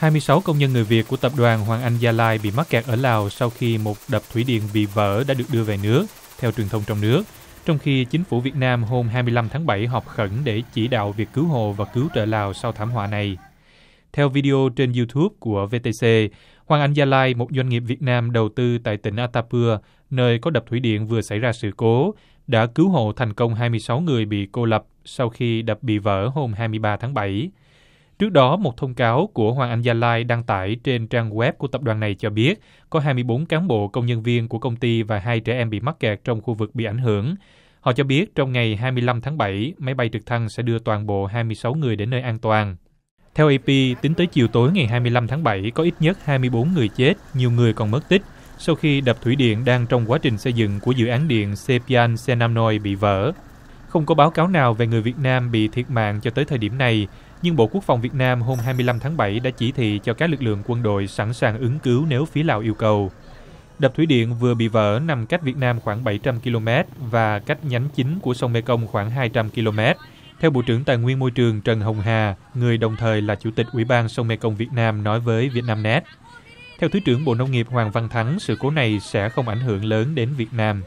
26 công nhân người việt của tập đoàn hoàng anh gia lai bị mắc kẹt ở lào sau khi một đập thủy điện bị vỡ đã được đưa về nước theo truyền thông trong nước trong khi chính phủ việt nam hôm 25 tháng 7 họp khẩn để chỉ đạo việc cứu hộ và cứu trợ lào sau thảm họa này theo video trên youtube của vtc hoàng anh gia lai một doanh nghiệp việt nam đầu tư tại tỉnh atapua nơi có đập thủy điện vừa xảy ra sự cố đã cứu hộ thành công 26 người bị cô lập sau khi đập bị vỡ hôm 23 tháng 7 trước đó một thông cáo của hoàng anh gia lai đăng tải trên trang web của tập đoàn này cho biết có 24 cán bộ công nhân viên của công ty và hai trẻ em bị mắc kẹt trong khu vực bị ảnh hưởng họ cho biết trong ngày 25 tháng 7, máy bay trực thăng sẽ đưa toàn bộ 26 người đến nơi an toàn theo ap tính tới chiều tối ngày 25 tháng 7, có ít nhất 24 người chết nhiều người còn mất tích sau khi đập thủy điện đang trong quá trình xây dựng của dự án điện Sepian Senamnoi bị vỡ không có báo cáo nào về người Việt Nam bị thiệt mạng cho tới thời điểm này, nhưng Bộ Quốc phòng Việt Nam hôm 25 tháng 7 đã chỉ thị cho các lực lượng quân đội sẵn sàng ứng cứu nếu phía Lào yêu cầu. Đập thủy điện vừa bị vỡ nằm cách Việt Nam khoảng 700 km và cách nhánh chính của sông Mekong khoảng 200 km. Theo Bộ trưởng Tài nguyên Môi trường Trần Hồng Hà, người đồng thời là Chủ tịch Ủy ban sông Mekong Việt Nam nói với Vietnamnet. Theo Thứ trưởng Bộ Nông nghiệp Hoàng Văn Thắng, sự cố này sẽ không ảnh hưởng lớn đến Việt Nam.